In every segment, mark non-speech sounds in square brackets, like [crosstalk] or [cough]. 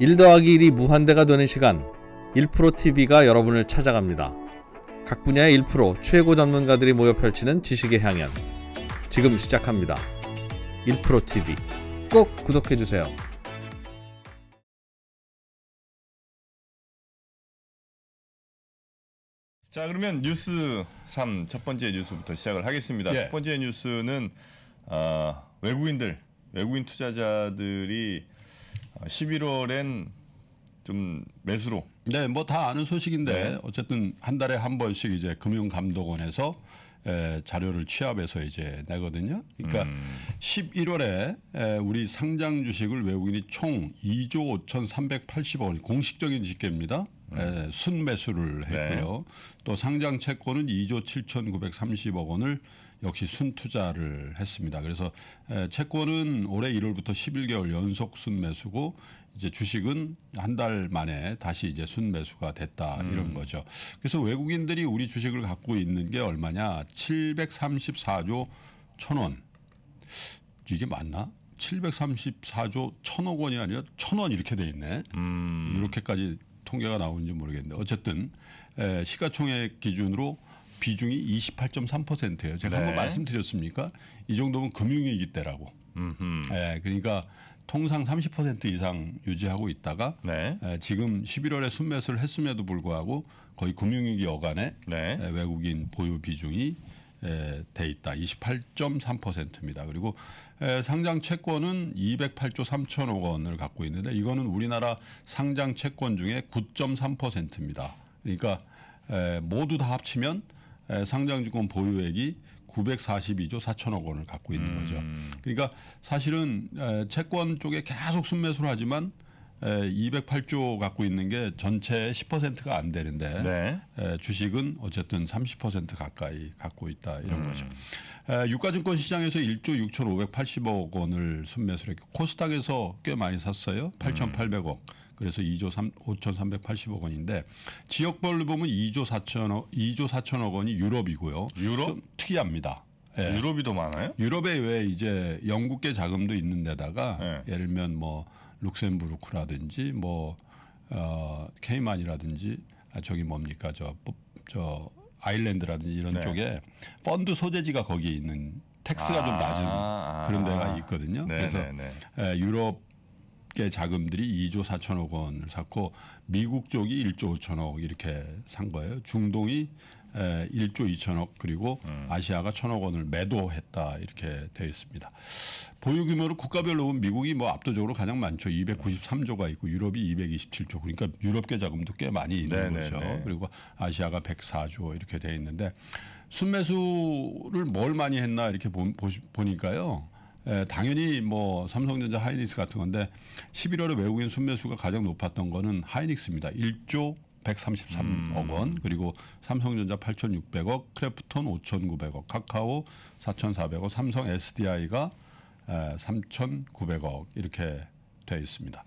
1 더하기 1이 무한대가 되는 시간 1프로TV가 여러분을 찾아갑니다. 각 분야의 1 최고 전문가들이 모여 펼치는 지식의 향연 지금 시작합니다. 1프로TV 꼭 구독해주세요. 자 그러면 뉴스 3 첫 번째 뉴스부터 시작을 하겠습니다. 예. 첫 번째 뉴스는 어, 외국인들 외국인 투자자들이 11월엔 어, 좀 매수로. 네, 뭐 다 아는 소식인데 네. 어쨌든 한 달에 한 번씩 이제 금융감독원에서 에, 자료를 취합해서 이제 내거든요. 그러니까 음. 11월에 에, 우리 상장 주식을 외국인이 총 2조 5,380억 원 공식적인 집계입니다. 음. 에, 순매수를 했고요. 네. 또 상장 채권은 2조 7,930억 원을 역시 순투자를 했습니다. 그래서 채권은 올해 1월부터 11개월 연속 순매수고 이제 주식은 한 달 만에 다시 이제 순매수가 됐다 음. 이런 거죠. 그래서 외국인들이 우리 주식을 갖고 있는 게 얼마냐? 734조 1000원. 이게 맞나? 734조 1000억 원이 아니라 1000원 이렇게 돼 있네. 음. 이렇게까지 통계가 나오는지 모르겠는데 어쨌든 시가총액 기준으로 비중이 28.3%예요. 제가 네. 한번 말씀드렸습니까? 이 정도면 금융위기 때라고. 예, 그러니까 통상 30% 이상 유지하고 있다가 네. 예, 지금 11월에 순매수를 했음에도 불구하고 거의 금융위기 여간에 네. 예, 외국인 보유 비중이 예, 돼 있다. 28.3%입니다. 그리고 예, 상장 채권은 208조 3천억 원을 갖고 있는데 이거는 우리나라 상장 채권 중에 9.3%입니다. 그러니까 에, 예, 모두 다 합치면 예, 상장주권 보유액이 942조 4천억 원을 갖고 있는 음. 거죠. 그러니까 사실은 예, 채권 쪽에 계속 순매수를 하지만 208조 갖고 있는 게 전체의 10%가 안 되는데 네. 주식은 어쨌든 30% 가까이 갖고 있다 이런 음. 거죠. 유가증권 시장에서 1조 6,580억 원을 순매수했고 코스닥에서 꽤 많이 샀어요. 8,800억. 음. 그래서 2조 3, 5,380억 원인데 지역별로 보면 2조 4천억 2조 4천억 원이 유럽이고요. 유럽 특이합니다. 예. 유럽이 더 많아요? 유럽에 왜 이제 영국계 자금도 있는 데다가 예. 예를 들면 뭐 룩셈부르크라든지 뭐 어, 케이만이라든지 아, 저기 뭡니까 저저 저 아일랜드라든지 이런 네. 쪽에 펀드 소재지가 거기에 있는 텍스가 아, 좀 낮은 아, 그런 아. 데가 있거든요. 네, 그래서 네, 네. 예, 유럽 계 자금들이 2조 4천억 원을 샀고 미국 쪽이 1조 5천억 이렇게 산 거예요. 중동이 에, 예, 1조 2천억 그리고 음. 아시아가 천억 원을 매도했다 이렇게 되어 있습니다. 보유 규모로 국가별로 보면 미국이 뭐 압도적으로 가장 많죠. 293조가 있고 유럽이 227조. 그러니까 유럽계 자금도 꽤 많이 있는 네네네. 네, 거죠. 네. 그리고 아시아가 104조 이렇게 되어 있는데 순매수를 뭘 많이 했나 이렇게 보, 보니까요. 에, 예, 당연히 뭐 삼성전자 하이닉스 같은 건데 11월에 외국인 순매수가 가장 높았던 거는 하이닉스입니다. 1조 133억 음. 원, 그리고 삼성전자 8,600억, 크래프톤 5,900억, 카카오 4,400억, 삼성 SDI가 3,900억 이렇게 돼 있습니다.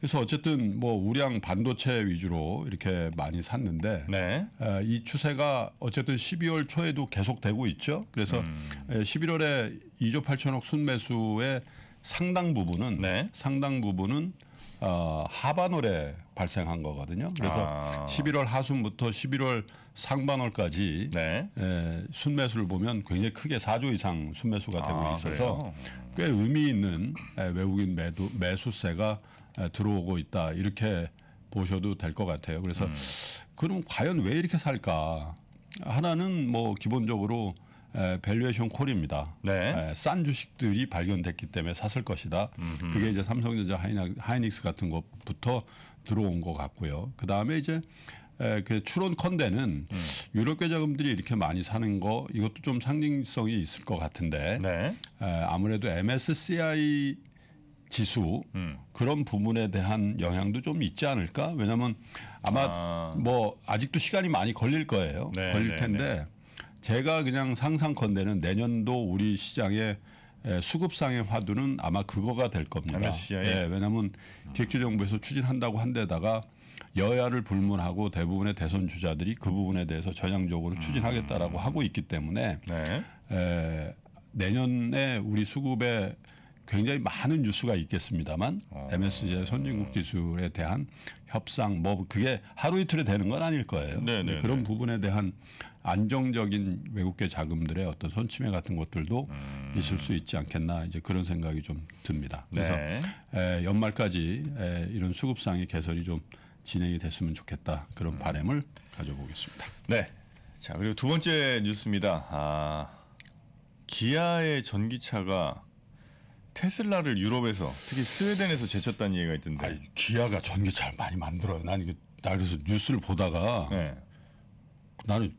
그래서 어쨌든 뭐 우량 반도체 위주로 이렇게 많이 샀는데 네. 이 추세가 어쨌든 12월 초에도 계속되고 있죠. 그래서 음. 11월에 2조 8천억 순매수의 상당 부분은 네. 상당 부분은 어, 하반월에 발생한 거거든요. 그래서 아. 11월 하순부터 11월 상반월까지 네. 에, 예, 순매수를 보면 굉장히 크게 4조 이상 순매수가 되고 아, 있어서 그래요? 꽤 의미 있는 에, 예, 외국인 매도, 매수세가 에, 예, 들어오고 있다 이렇게 보셔도 될 것 같아요. 그래서 음. 그럼 과연 왜 이렇게 살까? 하나는 뭐 기본적으로 에, 밸류에이션 콜입니다. 네. 에, 싼 주식들이 발견됐기 때문에 샀을 것이다. 음흠. 그게 이제 삼성전자 하이닉스 같은 것부터 들어온 것 같고요. 그 다음에 이제 에, 그 추론컨대는 음. 유럽 계자금들이 이렇게 많이 사는 거 이것도 좀 상징성이 있을 것 같은데 네. 아무래도 MSCI 지수 음. 그런 부분에 대한 영향도 좀 있지 않을까? 왜냐하면 아마 아. 뭐 아직도 시간이 많이 걸릴 거예요. 네, 걸릴 네, 텐데. 네. 제가 그냥 상상컨대는 내년도 우리 시장의 수급상의 화두는 아마 그거가 될 겁니다. MSCI. 예, 예 왜냐하면 기획정부에서 추진한다고 한 데다가 여야를 불문하고 대부분의 대선 주자들이 그 부분에 대해서 전향적으로 음. 추진하겠다라고 음. 하고 있기 때문에 네. 에, 내년에 우리 수급에 굉장히 많은 뉴스가 있겠습니다만 어. MSCI 선진국 지수에 대한 협상 뭐 그게 하루 이틀에 되는 건 아닐 거예요. 네네 네, 그런 네. 부분에 대한 안정적인 외국계 자금들의 어떤 손침해 같은 것들도 음. 있을 수 있지 않겠나 이제 그런 생각이 좀 듭니다. 그래서 네. 에, 연말까지 에, 이런 수급상의 개선이 좀 진행이 됐으면 좋겠다 그런 음. 바램을 가져보겠습니다. 네. 자 그리고 두 번째 뉴스입니다. 아, 기아의 전기차가 테슬라를 유럽에서 특히 스웨덴에서 제쳤다는 얘기가 있던데. 아니, 기아가 전기차를 많이 만들어요. 난 이게 나 그래서 뉴스를 보다가 네. 나는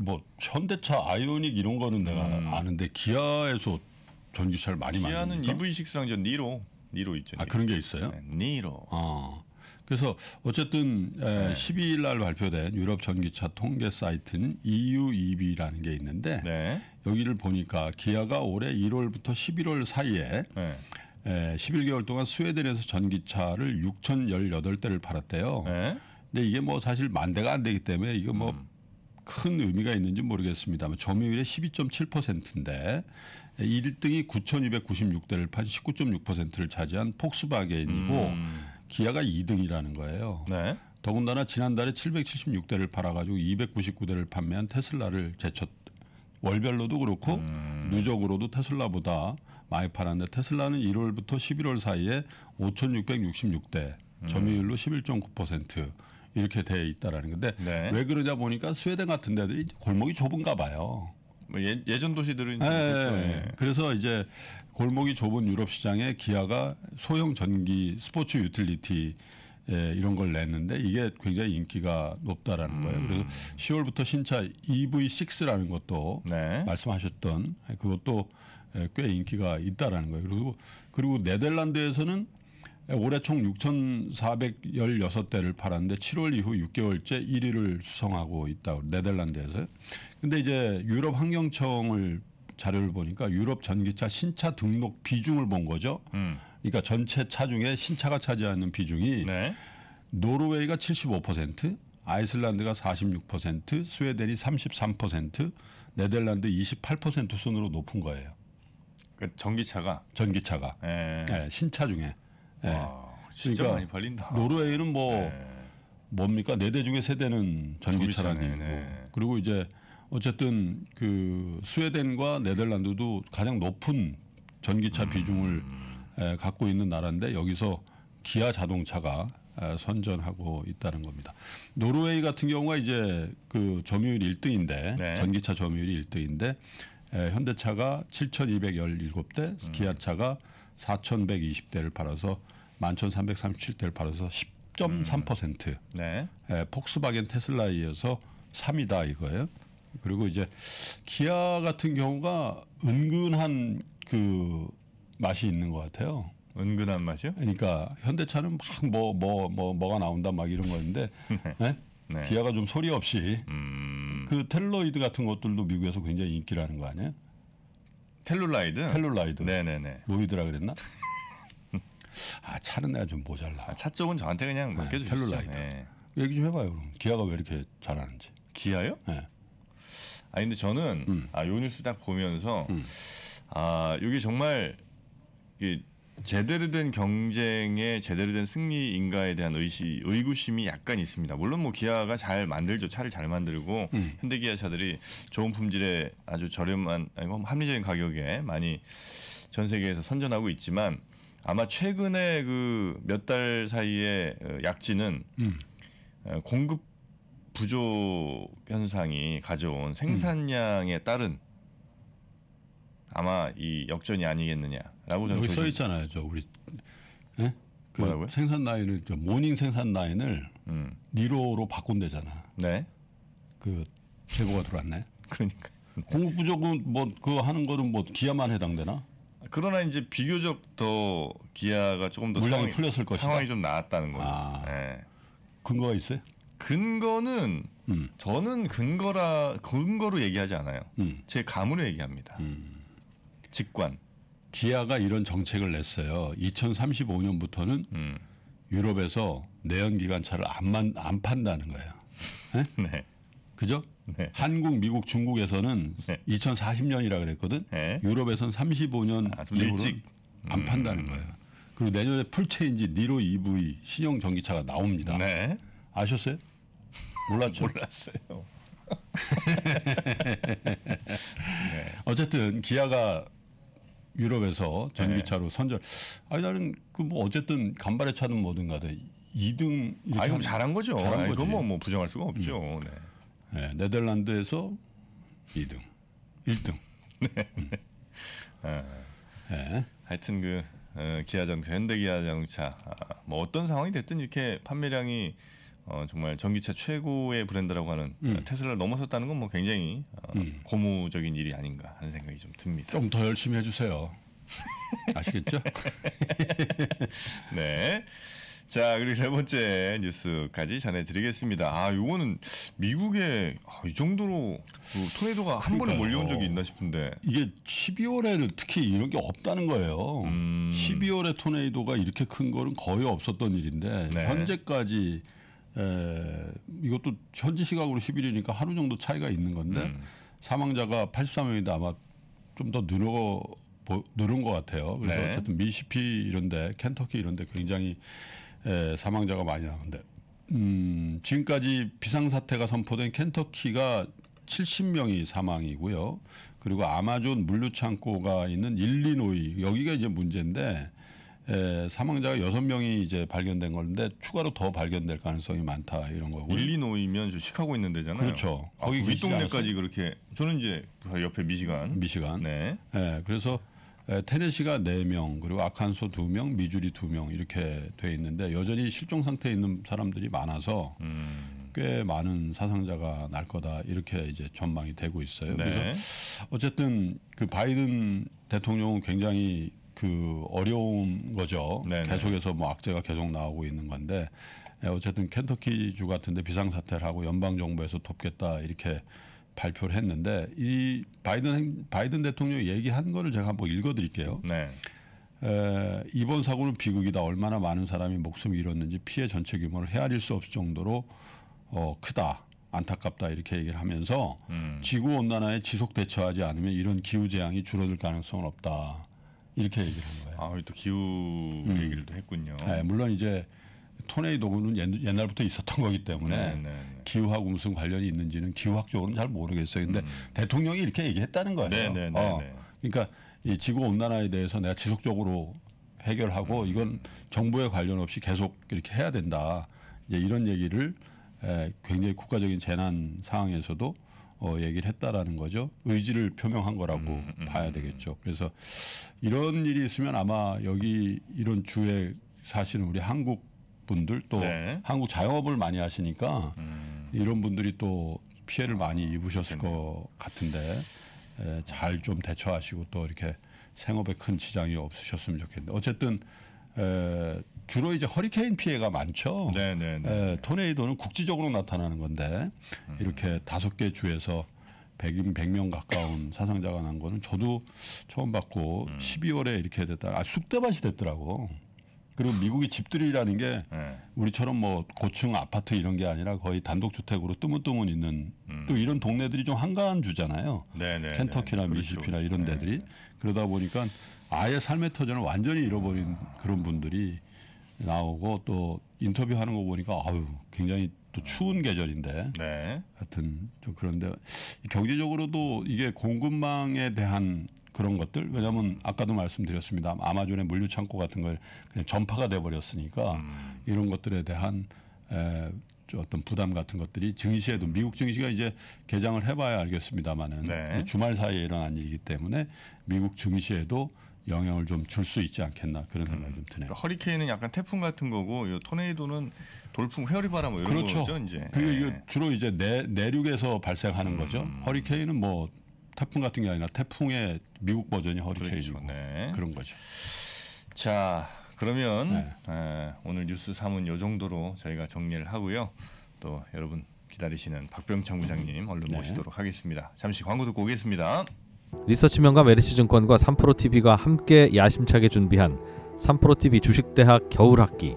뭐 현대차 아이오닉 이런 거는 내가 음. 아는데 기아에서 전기차를 많이 만드는 기아는 EV6랑 저 니로 니로 있죠. 아, 니로. 아 그런 게 있어요? 네, 니로. 어. 그래서 어쨌든 네. 12일 날 발표된 유럽 전기차 통계 사이트는 EUEB라는 게 있는데 네. 여기를 보니까 기아가 올해 1월부터 11월 사이에 네. 에, 11개월 동안 스웨덴에서 전기차를 6,018대를 팔았대요. 네. 근데 이게 뭐 사실 만 대가 안 되기 때문에 이거 뭐 음. 큰 의미가 있는지 모르겠습니다만 점유율의 12.7%인데 1등이 9,296대를 판 19.6%를 차지한 폭스바겐이고 음. 기아가 2등이라는 거예요. 네. 더군다나 지난달에 776대를 팔아가지고 299대를 판매한 테슬라를 제쳤. 월별로도 그렇고 음. 누적으로도 테슬라보다 많이 팔았는데 테슬라는 1월부터 11월 사이에 5,666대 음. 점유율로 11.9%. 이렇게 돼 있다라는 건데 네. 왜 그러냐 보니까 스웨덴 같은 데도 골목이 좁은가 봐요. 뭐 예, 전 도시들은 네, 그렇죠. 네. 그래서 이제 골목이 좁은 유럽 시장에 기아가 소형 전기 스포츠 유틸리티 예, 이런 걸 냈는데 이게 굉장히 인기가 높다라는 음. 거예요. 그래서 10월부터 신차 EV6라는 것도 네. 말씀하셨던 그것도 꽤 인기가 있다라는 거예요. 그리고 그리고 네덜란드에서는 올해 총 6,416대를 팔았는데 7월 이후 6개월째 1위를 수성하고 있다고 네덜란드에서. 근데 이제 유럽 환경청을 자료를 보니까 유럽 전기차 신차 등록 비중을 본 거죠. 음. 그러니까 전체 차 중에 신차가 차지하는 비중이 네. 노르웨이가 75%, 아이슬란드가 46%, 스웨덴이 33%, 네덜란드 28% 순으로 높은 거예요. 그 전기차가 전기차가 네, 신차 중에 네. 와, 진짜 그러니까 많이 팔린다. 노르웨이는 뭐 네. 뭡니까 네 대 중에 세 대는 전기차라니 네. 그리고 이제 어쨌든 그 스웨덴과 네덜란드도 가장 높은 전기차 음. 비중을 에, 갖고 있는 나라인데 여기서 기아 자동차가 에, 선전하고 있다는 겁니다. 노르웨이 같은 경우가 이제 그 점유율 1등인데 전기차 점유율이 1등인데 에, 예, 현대차가 7,217대, 음. 기아차가 4,120대를 팔아서 11,337대를 팔아서 10.3% 음. 네. 에, 예, 폭스바겐 테슬라에 이어서 3이다 이거예요. 그리고 이제 기아 같은 경우가 은근한 그 맛이 있는 것 같아요. 은근한 맛이요? 그러니까 현대차는 막 뭐 뭐 뭐 뭐, 뭐, 뭐 가 나온다 막 이런 거였는데 [laughs] 네. 네? 네. 기아가 좀 소리 없이 음. 그 텔로이드 같은 것들도 미국에서 굉장히 인기라는 거 아니에요? 텔룰라이드? 텔룰라이드. 네네네. 로이드라 그랬나? [laughs] 아 차는 내가 좀 모자라. 아, 차 쪽은 저한테 그냥 맡겨주시죠. 네, 텔룰라이드. 네. 얘기 좀 해봐요 그럼. 기아가 왜 이렇게 잘하는지. 기아요? 네. 아 근데 저는 음. 아요 뉴스 딱 보면서 음. 아 이게 정말 이게 제대로 된 경쟁에 제대로 된 승리인가에 대한 의시, 의구심이 약간 있습니다. 물론 뭐 기아가 잘 만들죠. 차를 잘 만들고 음. 현대기아 차들이 좋은 품질에 아주 저렴한 아니 뭐 합리적인 가격에 많이 전 세계에서 선전하고 있지만 아마 최근에 그 몇 달 사이에 약지는 음. 어, 공급 부족 현상이 가져온 생산량에 음. 따른 아마 이 역전이 아니겠느냐. 라고 저는 여기 써 있잖아요. 저 우리 예? 그 뭐라고요? 생산 라인을 저 모닝 생산 라인을 음. 니로로 바꾼대잖아. 네. 그 제보가 들어왔네. [laughs] 그러니까. 공급 부족은 뭐 그 하는 거는 뭐 기아만 해당되나? 그러나 이제 비교적 더 기아가 조금 더 물량이 상황이, 풀렸을 것이다. 상황이 좀 나았다는 거예요. 아, 네. 근거가 있어요? 근거는 음. 저는 근거라 근거로 얘기하지 않아요. 음. 제 감으로 얘기합니다. 음. 직관. 기아가 이런 정책을 냈어요. 2035년부터는 음. 유럽에서 내연기관차를 안, 안 판다는 거예요. 네? [laughs] 네. 그죠? 네. 한국, 미국, 중국에서는 네. 2040년이라 그랬거든. 네. 유럽에서는 35년 아, 일찍 안 음. 판다는 음. 거예요. 그리고 내년에 풀체인지 니로 EV 신형 전기차가 나옵니다. 네. 아셨어요? 몰랐죠? 몰랐어요. [laughs] [laughs] 네. 어쨌든 기아가 유럽에서 전기차로 네. 선전. 아니 나는 그 뭐 어쨌든 간발의 차든 뭐든 가든 2등. 아니 그럼 잘한 거죠. 잘한 거지. 그건 뭐, 뭐 부정할 수가 없죠. 음. 네. 네. 덜란드에서 2등, 1등. [laughs] 네. 음. 아. 네. 하여튼 그 어, 기아자동차, 현대기아자동차 아, 뭐 어떤 상황이 됐든 이렇게 판매량이 어, 정말 전기차 최고의 브랜드라고 하는 음. 테슬라를 넘어섰다는 건 뭐 굉장히 어, 음. 고무적인 일이 아닌가 하는 생각이 좀 듭니다. 좀 더 열심히 해주세요. 아시겠죠? [laughs] 네. 자, 그리고 세 번째 뉴스까지 전해드리겠습니다. 아, 요거는 미국에 아, 이 정도로 그 토네이도가 한 번에 몰려온 적이 있나 싶은데. 이게 12월에는 특히 이런 게 없다는 거예요. 음. 12월에 토네이도가 이렇게 큰 거는 거의 없었던 일인데, 네. 현재까지 에, 예, 이것도 현지 시각으로 10일이니까 하루 정도 차이가 있는 건데 음. 사망자가 84명인데 아마 좀 더 늘어 늘은 것 같아요. 그래서 네. 어쨌든 미시피 이런데 켄터키 이런데 굉장히 에, 예, 사망자가 많이 나는데 음, 지금까지 비상사태가 선포된 켄터키가 70명이 사망이고요. 그리고 아마존 물류창고가 있는 일리노이 여기가 이제 문제인데 에, 예, 사망자가 여섯 명이 이제 발견된 건데 추가로 더 발견될 가능성이 많다 이런 거고. 일리노이면 저 시카고 있는 데잖아요. 그렇죠. 아, 거기 윗동네까지 그렇게 저는 이제 옆에 미시간. 미시간. 네. 예, 그래서 에, 예, 테네시가 네명 그리고 아칸소 두명 미주리 두 명 이렇게 돼 있는데 여전히 실종 상태에 있는 사람들이 많아서 음. 꽤 많은 사상자가 날 거다 이렇게 이제 전망이 되고 있어요. 네. 그래서 어쨌든 그 바이든 대통령은 굉장히 그 어려운 거죠. 네네. 계속해서 뭐 악재가 계속 나오고 있는 건데 예, 어쨌든 켄터키주 같은데 비상사태를 하고 연방 정부에서 돕겠다 이렇게 발표를 했는데 이 바이든 바이든 대통령이 얘기한 거를 제가 한번 읽어드릴게요. 네. 에, 예, 이번 사고는 비극이다. 얼마나 많은 사람이 목숨을 잃었는지 피해 전체 규모를 헤아릴 수 없을 정도로 어, 크다. 안타깝다 이렇게 얘기를 하면서 음. 지구 온난화에 지속 대처하지 않으면 이런 기후 재앙이 줄어들 가능성은 없다. 이렇게 얘기를 한 거예요. 아, 또 기후 음. 얘기를 또 했군요. 네, 물론 이제 토네이도는 옛날부터 있었던 거기 때문에 네, 네, 네. 기후학 무슨 관련이 있는지는 기후학적으로는 잘 모르겠어요. 근데 음. 대통령이 이렇게 얘기했다는 거예요. 네, 네, 어. 그러니까 이 지구 온난화에 대해서 내가 지속적으로 해결하고 음. 이건 정부에 관련 없이 계속 이렇게 해야 된다. 이제 이런 얘기를 에, 굉장히 국가적인 재난 상황에서도 어, 얘기를 했다라는 거죠. 의지를 표명한 거라고 음, 음, 봐야 음. 되겠죠. 그래서 이런 일이 있으면 아마 여기 이런 주에 사시는 우리 한국 분들 또 네. 한국 자영업을 많이 하시니까 음. 이런 분들이 또 피해를 많이 입으셨을 그렇겠네요. 것 같은데 잘 좀 대처하시고 또 이렇게 생업에 큰 지장이 없으셨으면 좋겠는데 어쨌든 에, 주로 이제 허리케인 피해가 많죠. 네네네. 네, 네, 에, 네. 토네이도는 국지적으로 나타나는 건데 음. 이렇게 다섯 개 주에서 100, 100명 가까운 사상자가 난 거는 저도 처음 봤고 음. 12월에 이렇게 됐다. 아, 쑥대밭이 됐더라고. 그리고 미국이 집들이라는 게 네. 우리처럼 뭐 고층 아파트 이런 게 아니라 거의 단독주택으로 뜨문뜨문 있는 음. 또 이런 동네들이 좀 한가한 주잖아요. 네네, 켄터키나 네 미시피나 그렇죠. 이런 데들이 네 그러다 보니까 아예 삶의 터전을 완전히 잃어버린 아. 그런 분들이 나오고 또 인터뷰하는 거 보니까 아유 굉장히 또 추운 계절인데 네. 하여튼 좀 그런데 경제적으로도 이게 공급망에 대한 그런 것들 왜냐하면 아까도 말씀드렸습니다 아마존의 물류 창고 같은 걸 그냥 전파가 돼 버렸으니까 음. 이런 것들에 대한 에, 어떤 부담 같은 것들이 증시에도 미국 증시가 이제 개장을 해봐야 알겠습니다만은 네. 주말 사이에 일어난 일이기 때문에 미국 증시에도 영향을 좀 줄 수 있지 않겠나 그런 생각이 음. 좀 드네요. 그러니까 허리케인은 약간 태풍 같은 거고 이 토네이도는 돌풍 회오리 바람 뭐 이런 그렇죠. 거죠 이제. 그게 네. 예. 주로 이제 내, 내륙에서 발생하는 음. 거죠. 허리케인은 뭐 태풍 같은 게 아니라 태풍의 미국 버전이 허리케인이고 그렇죠. 네. 그런 거죠. 자 그러면 네. 에, 오늘 뉴스 3은 요 정도로 저희가 정리를 하고요. 또 여러분 기다리시는 박병창 부장님 얼른 네. 모시도록 하겠습니다. 잠시 광고 듣고 오겠습니다. 리서치명과메르시증권과 3프로TV가 함께 야심차게 준비한 3프로TV 주식대학 겨울학기